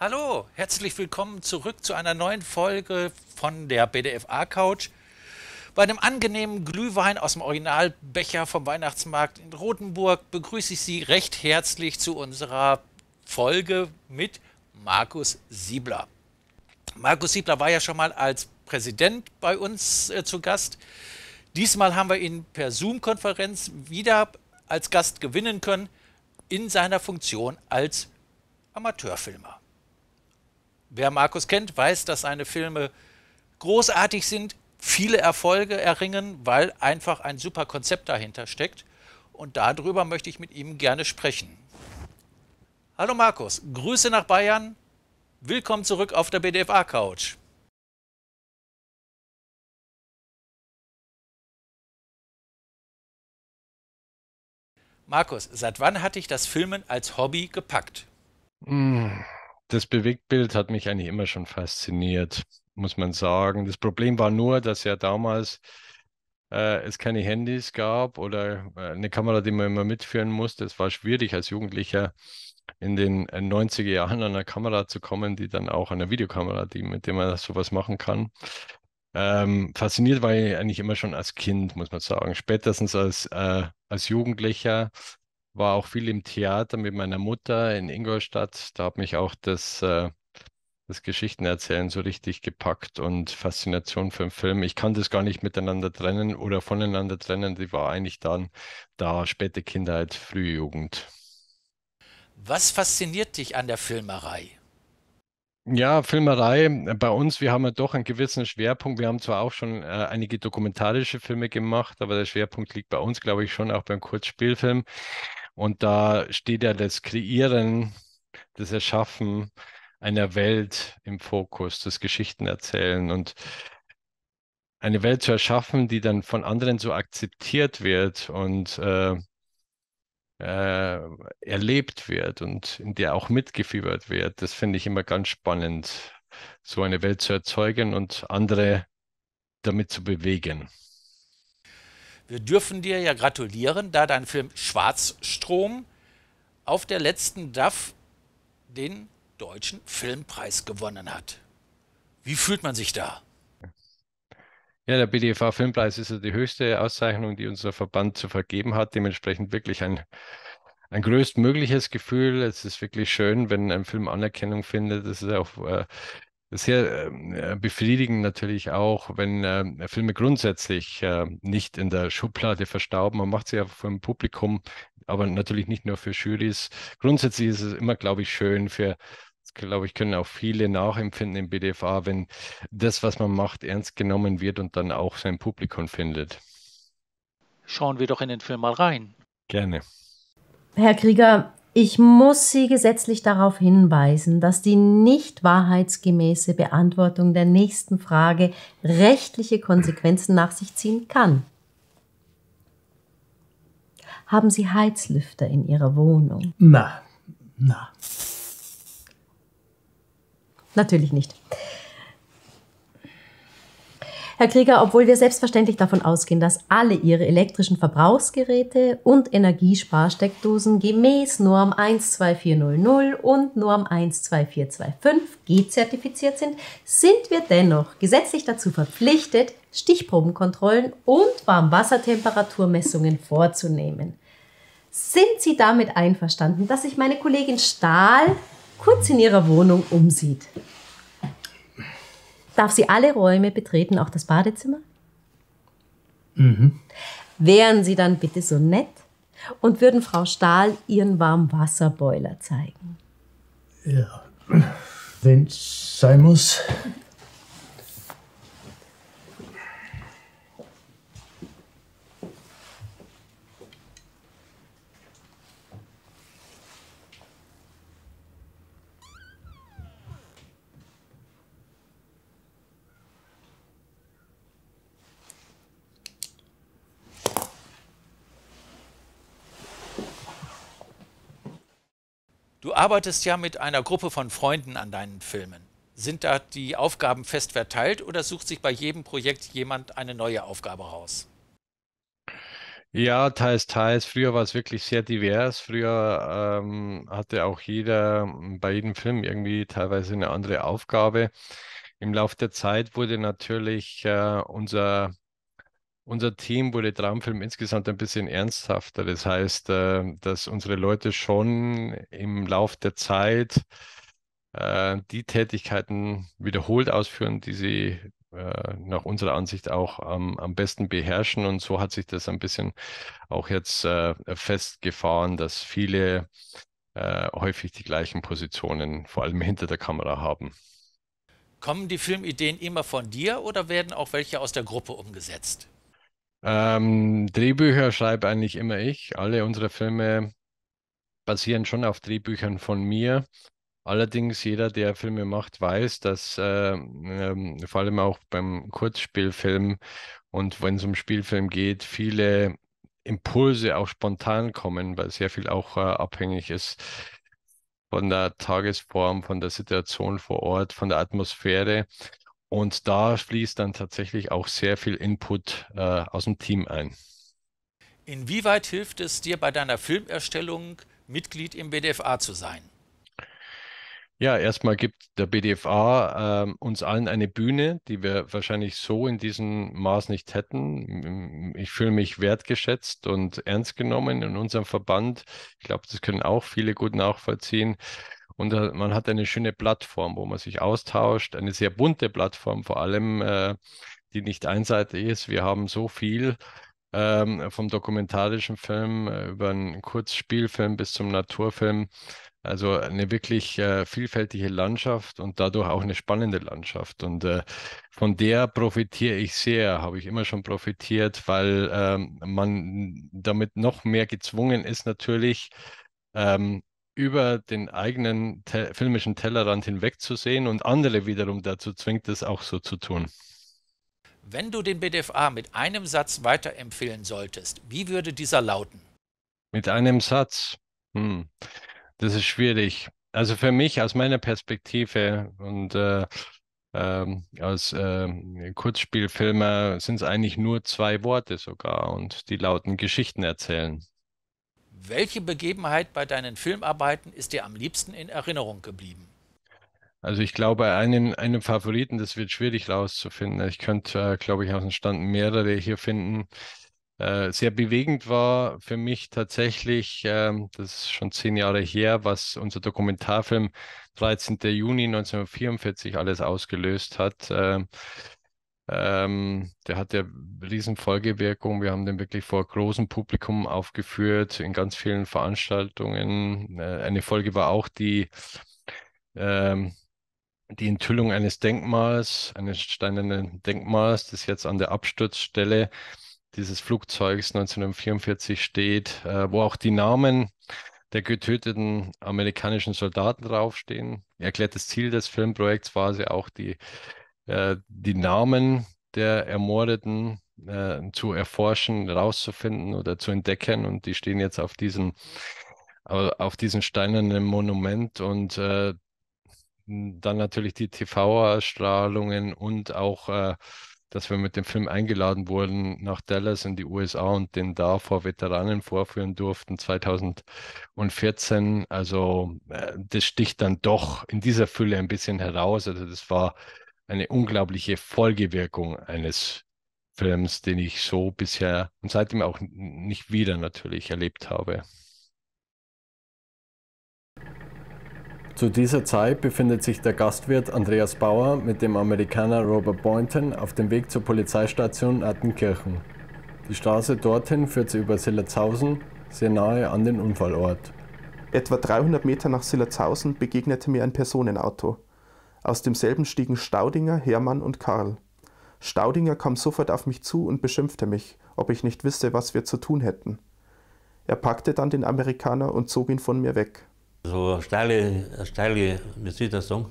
Hallo, herzlich willkommen zurück zu einer neuen Folge von der BDFA Couch. Bei einem angenehmen Glühwein aus dem Originalbecher vom Weihnachtsmarkt in Rothenburg begrüße ich Sie recht herzlich zu unserer Folge mit Markus Siebler. Markus Siebler war ja schon mal als Präsident bei uns äh, zu Gast. Diesmal haben wir ihn per Zoom-Konferenz wieder als Gast gewinnen können in seiner Funktion als Amateurfilmer. Wer Markus kennt, weiß, dass seine Filme großartig sind, viele Erfolge erringen, weil einfach ein super Konzept dahinter steckt. Und darüber möchte ich mit ihm gerne sprechen. Hallo Markus, Grüße nach Bayern. Willkommen zurück auf der BDFA-Couch. Markus, seit wann hatte ich das Filmen als Hobby gepackt? Mmh das Bewegtbild hat mich eigentlich immer schon fasziniert, muss man sagen. Das Problem war nur, dass ja damals äh, es keine Handys gab oder äh, eine Kamera, die man immer mitführen musste. Es war schwierig als Jugendlicher in den 90er äh, Jahren an eine Kamera zu kommen, die dann auch an eine Videokamera, die, mit der man sowas machen kann. Ähm, fasziniert war ich eigentlich immer schon als Kind, muss man sagen. Spätestens als, äh, als Jugendlicher war auch viel im Theater mit meiner Mutter in Ingolstadt. Da hat mich auch das, äh, das Geschichtenerzählen so richtig gepackt und Faszination für den Film. Ich kann das gar nicht miteinander trennen oder voneinander trennen. Die war eigentlich dann da späte Kindheit, frühe Jugend. Was fasziniert dich an der Filmerei? Ja, Filmerei äh, bei uns, wir haben ja doch einen gewissen Schwerpunkt. Wir haben zwar auch schon äh, einige dokumentarische Filme gemacht, aber der Schwerpunkt liegt bei uns, glaube ich, schon auch beim Kurzspielfilm. Und da steht ja das Kreieren, das Erschaffen einer Welt im Fokus, das Geschichten erzählen und eine Welt zu erschaffen, die dann von anderen so akzeptiert wird und äh, äh, erlebt wird und in der auch mitgefiebert wird. Das finde ich immer ganz spannend, so eine Welt zu erzeugen und andere damit zu bewegen. Wir dürfen dir ja gratulieren, da dein Film Schwarzstrom auf der letzten DAF den deutschen Filmpreis gewonnen hat. Wie fühlt man sich da? Ja, der BDV Filmpreis ist ja die höchste Auszeichnung, die unser Verband zu vergeben hat. Dementsprechend wirklich ein, ein größtmögliches Gefühl. Es ist wirklich schön, wenn ein Film Anerkennung findet. Das ist auch äh, sehr ähm, äh, befriedigend natürlich auch, wenn ähm, Filme grundsätzlich ähm, nicht in der Schublade verstauben. Man macht sie ja vor dem Publikum, aber natürlich nicht nur für Jurys. Grundsätzlich ist es immer, glaube ich, schön für das, glaube ich, können auch viele nachempfinden im BDFA, wenn das, was man macht, ernst genommen wird und dann auch sein Publikum findet. Schauen wir doch in den Film mal rein. Gerne. Herr Krieger, ich muss Sie gesetzlich darauf hinweisen, dass die nicht wahrheitsgemäße Beantwortung der nächsten Frage rechtliche Konsequenzen nach sich ziehen kann. Haben Sie Heizlüfter in Ihrer Wohnung? Na, na. Natürlich nicht. Herr Krieger, obwohl wir selbstverständlich davon ausgehen, dass alle Ihre elektrischen Verbrauchsgeräte und Energiesparsteckdosen gemäß Norm 12400 und Norm 12425 G-zertifiziert sind, sind wir dennoch gesetzlich dazu verpflichtet, Stichprobenkontrollen und Warmwassertemperaturmessungen vorzunehmen. Sind Sie damit einverstanden, dass sich meine Kollegin Stahl kurz in ihrer Wohnung umsieht? Darf sie alle Räume betreten, auch das Badezimmer? Mhm. Wären Sie dann bitte so nett und würden Frau Stahl Ihren Warmwasserboiler zeigen? Ja, wenn es sein muss. Du arbeitest ja mit einer Gruppe von Freunden an deinen Filmen. Sind da die Aufgaben fest verteilt oder sucht sich bei jedem Projekt jemand eine neue Aufgabe raus? Ja, teils, teils. Früher war es wirklich sehr divers. Früher ähm, hatte auch jeder bei jedem Film irgendwie teilweise eine andere Aufgabe. Im Laufe der Zeit wurde natürlich äh, unser unser Team wurde Traumfilm insgesamt ein bisschen ernsthafter. Das heißt, ähm, dass unsere Leute schon im Lauf der Zeit äh, die Tätigkeiten wiederholt ausführen, die sie äh, nach unserer Ansicht auch am, am besten beherrschen. Und so hat sich das ein bisschen auch jetzt äh, festgefahren, dass viele häufig die gleichen Positionen, vor allem hinter der Kamera, haben. Kommen die Filmideen immer von dir oder werden auch welche aus der Gruppe umgesetzt? Ähm, Drehbücher schreibe eigentlich immer ich. Alle unsere Filme basieren schon auf Drehbüchern von mir. Allerdings, jeder, der Filme macht, weiß, dass äh, ähm, vor allem auch beim Kurzspielfilm und wenn es um Spielfilm geht, viele Impulse auch spontan kommen, weil sehr viel auch äh, abhängig ist von der Tagesform, von der Situation vor Ort, von der Atmosphäre. Und da fließt dann tatsächlich auch sehr viel Input äh, aus dem Team ein. Inwieweit hilft es dir bei deiner Filmerstellung, Mitglied im BDFA zu sein? Ja, erstmal gibt der BDFA äh, uns allen eine Bühne, die wir wahrscheinlich so in diesem Maß nicht hätten. Ich fühle mich wertgeschätzt und ernst genommen in unserem Verband. Ich glaube, das können auch viele gut nachvollziehen. Und äh, man hat eine schöne Plattform, wo man sich austauscht, eine sehr bunte Plattform vor allem, äh, die nicht einseitig ist. Wir haben so viel ähm, vom dokumentarischen Film äh, über einen Kurzspielfilm bis zum Naturfilm. Also eine wirklich äh, vielfältige Landschaft und dadurch auch eine spannende Landschaft. Und äh, von der profitiere ich sehr, habe ich immer schon profitiert, weil ähm, man damit noch mehr gezwungen ist, natürlich ähm, über den eigenen te filmischen Tellerrand hinwegzusehen und andere wiederum dazu zwingt, das auch so zu tun. Wenn du den BDFA mit einem Satz weiterempfehlen solltest, wie würde dieser lauten? Mit einem Satz. Hm. Das ist schwierig. Also für mich aus meiner Perspektive und äh, ähm, aus äh, Kurzspielfilmer sind es eigentlich nur zwei Worte sogar und die lauten Geschichten erzählen. Welche Begebenheit bei deinen Filmarbeiten ist dir am liebsten in Erinnerung geblieben? Also ich glaube, einen, einen Favoriten, das wird schwierig rauszufinden. Ich könnte, äh, glaube ich, aus dem Stand mehrere hier finden. Äh, sehr bewegend war für mich tatsächlich, ähm, das ist schon zehn Jahre her, was unser Dokumentarfilm 13. Juni 1944 alles ausgelöst hat. Ähm, ähm, der hat ja riesen Folgewirkung. Wir haben den wirklich vor großem Publikum aufgeführt, in ganz vielen Veranstaltungen. Äh, eine Folge war auch die, ähm, die Enthüllung eines Denkmals, eines steinernen Denkmals, das jetzt an der Absturzstelle dieses Flugzeugs 1944 steht, äh, wo auch die Namen der getöteten amerikanischen Soldaten draufstehen. Erklärtes Ziel des Filmprojekts war sie auch die äh, die Namen der Ermordeten äh, zu erforschen, rauszufinden oder zu entdecken. Und die stehen jetzt auf diesem, auf diesem steinernen Monument und äh, dann natürlich die TV-Ausstrahlungen und auch, äh, dass wir mit dem Film eingeladen wurden nach Dallas in die USA und den da vor Veteranen vorführen durften 2014. Also äh, das sticht dann doch in dieser Fülle ein bisschen heraus. Also das war eine unglaubliche Folgewirkung eines Films, den ich so bisher und seitdem auch nicht wieder natürlich erlebt habe. Zu dieser Zeit befindet sich der Gastwirt Andreas Bauer mit dem Amerikaner Robert Boynton auf dem Weg zur Polizeistation Attenkirchen. Die Straße dorthin führt sie über Sillertshausen, sehr nahe an den Unfallort. Etwa 300 Meter nach Sillertshausen begegnete mir ein Personenauto. Aus demselben stiegen Staudinger, Hermann und Karl. Staudinger kam sofort auf mich zu und beschimpfte mich, ob ich nicht wisse, was wir zu tun hätten. Er packte dann den Amerikaner und zog ihn von mir weg. So eine steile, eine steile wie soll ich das sagen,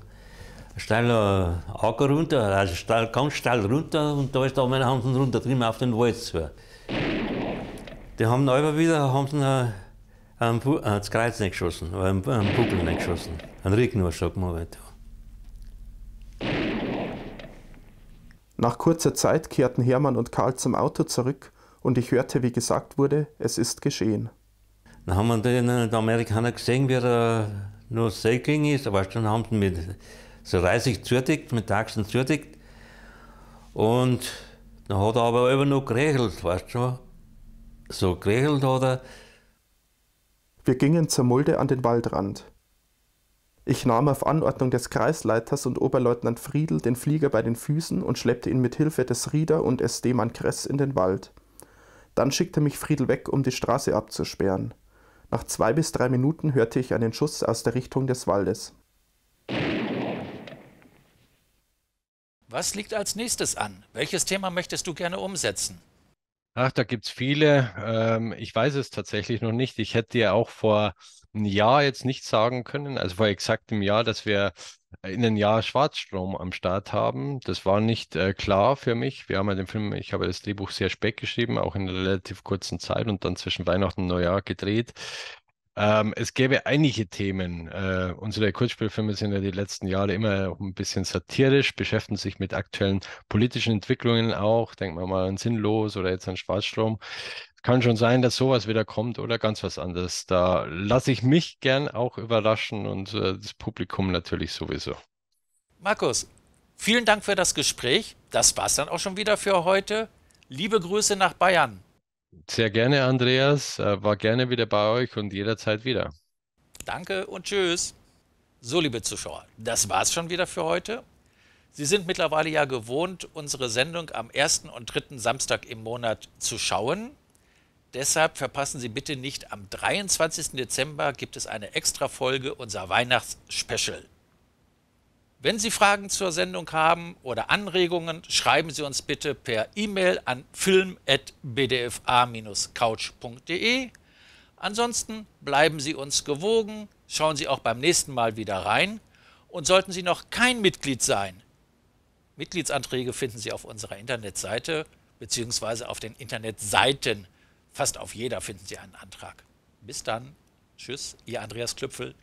ein steiler Acker runter, also steil, ganz steil runter und da ist da meine Hansen runter drüben auf den Wald zu. Die haben aber wieder haben sie einen, einen, äh, Kreuz nicht geschossen, einen, einen Buckel nicht geschossen, einen Rücken, was sagt man Nach kurzer Zeit kehrten Hermann und Karl zum Auto zurück und ich hörte, wie gesagt wurde, es ist geschehen. Dann haben wir den Amerikaner gesehen, wie er nur Säugling ist, aber dann haben sie mit so reisig zudeckt, mit Achsen zudeckt. Und dann hat er aber immer noch geregelt, weißt du So geregelt hat er. Wir gingen zur Mulde an den Waldrand. Ich nahm auf Anordnung des Kreisleiters und Oberleutnant Friedel den Flieger bei den Füßen und schleppte ihn mit Hilfe des Rieder und SD-Mann Kress in den Wald. Dann schickte mich Friedel weg, um die Straße abzusperren. Nach zwei bis drei Minuten hörte ich einen Schuss aus der Richtung des Waldes. Was liegt als nächstes an? Welches Thema möchtest du gerne umsetzen? Ach, da gibt es viele. Ähm, ich weiß es tatsächlich noch nicht. Ich hätte dir auch vor ein Jahr jetzt nicht sagen können, also vor exaktem Jahr, dass wir äh, in einem Jahr Schwarzstrom am Start haben. Das war nicht äh, klar für mich. Wir haben ja den Film, ich habe das Drehbuch sehr spät geschrieben, auch in einer relativ kurzen Zeit und dann zwischen Weihnachten und Neujahr gedreht. Ähm, es gäbe einige Themen. Äh, unsere Kurzspielfilme sind ja die letzten Jahre immer auch ein bisschen satirisch, beschäftigen sich mit aktuellen politischen Entwicklungen auch. Denken wir mal an Sinnlos oder jetzt an Schwarzstrom. Kann schon sein, dass sowas wieder kommt oder ganz was anderes. Da lasse ich mich gern auch überraschen und äh, das Publikum natürlich sowieso. Markus, vielen Dank für das Gespräch. Das war's dann auch schon wieder für heute. Liebe Grüße nach Bayern. Sehr gerne, Andreas. Äh, war gerne wieder bei euch und jederzeit wieder. Danke und tschüss. So, liebe Zuschauer, das war's schon wieder für heute. Sie sind mittlerweile ja gewohnt, unsere Sendung am ersten und dritten Samstag im Monat zu schauen. Deshalb verpassen Sie bitte nicht, am 23. Dezember gibt es eine extra Folge unser Weihnachtsspecial. Wenn Sie Fragen zur Sendung haben oder Anregungen, schreiben Sie uns bitte per E-Mail an film.bdfa-couch.de. Ansonsten bleiben Sie uns gewogen, schauen Sie auch beim nächsten Mal wieder rein und sollten Sie noch kein Mitglied sein. Mitgliedsanträge finden Sie auf unserer Internetseite bzw. auf den Internetseiten. Fast auf jeder finden Sie einen Antrag. Bis dann. Tschüss, Ihr Andreas Klüpfel.